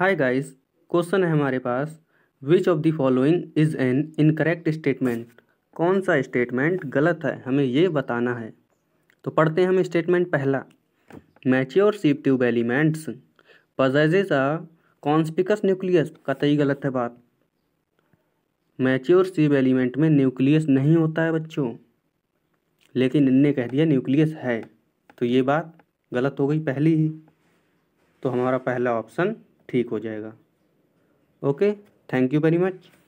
hi guys question है हमारे पास which of the following is an incorrect statement कौन सा स्टेटमेंट गलत है हमें ये बताना है तो पढ़ते हैं हम स्टेटमेंट पहला mature sieve tube elements possesses a conspicuous nucleus कतई गलत है बात मैच्योर सीप एलिमेंट में न्यूक्लियस नहीं होता है बच्चों लेकिन इनने कह दिया न्यूक्लियस है तो ये बात गलत हो गई पहली ही तो हमारा पहला ऑप्शन ठीक हो जाएगा okay thank you very much